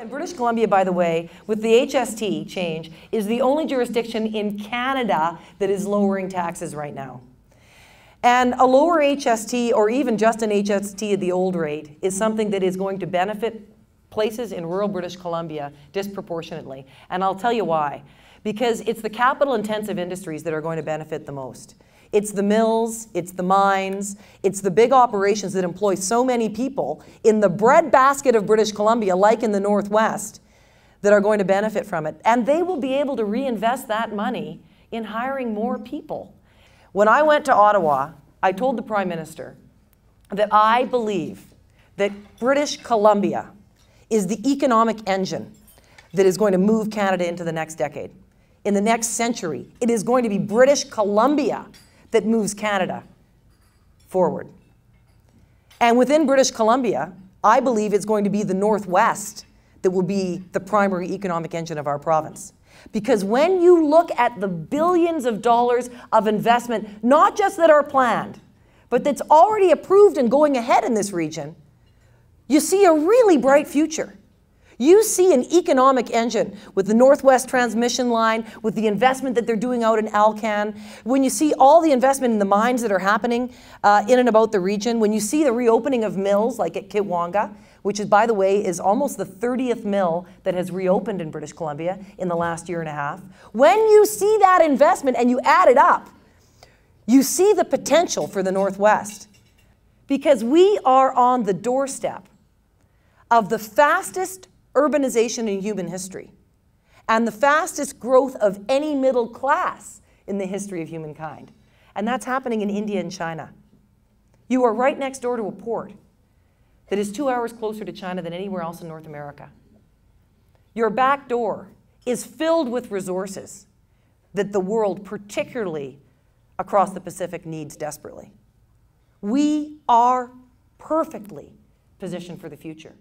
And British Columbia, by the way, with the HST change, is the only jurisdiction in Canada that is lowering taxes right now. And a lower HST, or even just an HST at the old rate, is something that is going to benefit places in rural British Columbia disproportionately. And I'll tell you why. Because it's the capital intensive industries that are going to benefit the most. It's the mills, it's the mines, it's the big operations that employ so many people in the breadbasket of British Columbia, like in the Northwest, that are going to benefit from it. And they will be able to reinvest that money in hiring more people. When I went to Ottawa, I told the Prime Minister that I believe that British Columbia is the economic engine that is going to move Canada into the next decade. In the next century, it is going to be British Columbia that moves Canada forward. And within British Columbia, I believe it's going to be the Northwest that will be the primary economic engine of our province. Because when you look at the billions of dollars of investment, not just that are planned, but that's already approved and going ahead in this region, you see a really bright future. You see an economic engine with the Northwest Transmission Line, with the investment that they're doing out in Alcan, when you see all the investment in the mines that are happening uh, in and about the region, when you see the reopening of mills like at Kitwanga, which is, by the way, is almost the 30th mill that has reopened in British Columbia in the last year and a half. When you see that investment and you add it up, you see the potential for the Northwest because we are on the doorstep of the fastest urbanization in human history and the fastest growth of any middle class in the history of humankind. And that's happening in India and China. You are right next door to a port that is two hours closer to China than anywhere else in North America. Your back door is filled with resources that the world, particularly across the Pacific, needs desperately. We are perfectly positioned for the future.